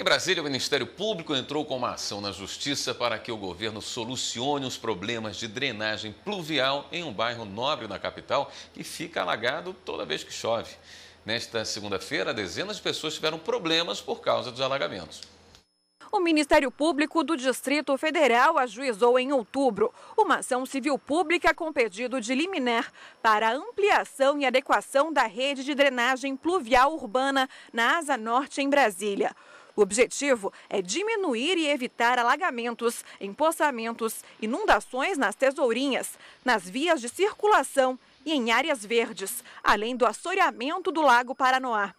Em Brasília, o Ministério Público entrou com uma ação na Justiça para que o governo solucione os problemas de drenagem pluvial em um bairro nobre na capital que fica alagado toda vez que chove. Nesta segunda-feira, dezenas de pessoas tiveram problemas por causa dos alagamentos. O Ministério Público do Distrito Federal ajuizou em outubro uma ação civil pública com pedido de liminar para ampliação e adequação da rede de drenagem pluvial urbana na Asa Norte, em Brasília. O objetivo é diminuir e evitar alagamentos, empoçamentos, inundações nas tesourinhas, nas vias de circulação e em áreas verdes, além do assoreamento do Lago Paranoá.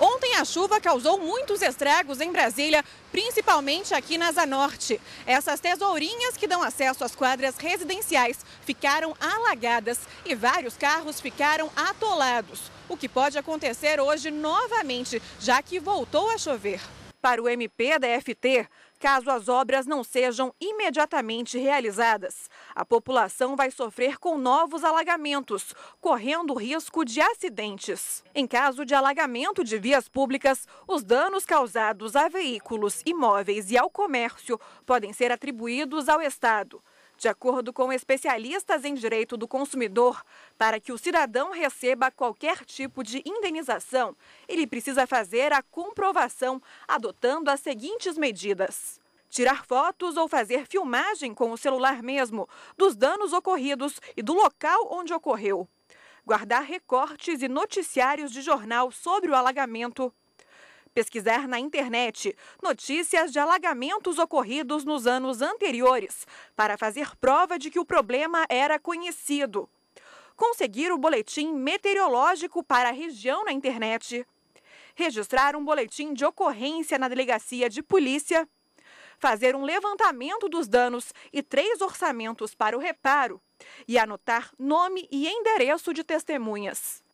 Ontem a chuva causou muitos estragos em Brasília, principalmente aqui na Asa Norte. Essas tesourinhas que dão acesso às quadras residenciais ficaram alagadas e vários carros ficaram atolados. O que pode acontecer hoje novamente, já que voltou a chover para o MP da FT caso as obras não sejam imediatamente realizadas. A população vai sofrer com novos alagamentos, correndo risco de acidentes. Em caso de alagamento de vias públicas, os danos causados a veículos, imóveis e ao comércio podem ser atribuídos ao Estado de acordo com especialistas em direito do consumidor, para que o cidadão receba qualquer tipo de indenização, ele precisa fazer a comprovação adotando as seguintes medidas. Tirar fotos ou fazer filmagem com o celular mesmo dos danos ocorridos e do local onde ocorreu. Guardar recortes e noticiários de jornal sobre o alagamento pesquisar na internet notícias de alagamentos ocorridos nos anos anteriores para fazer prova de que o problema era conhecido. Conseguir o boletim meteorológico para a região na internet. Registrar um boletim de ocorrência na delegacia de polícia. Fazer um levantamento dos danos e três orçamentos para o reparo. E anotar nome e endereço de testemunhas.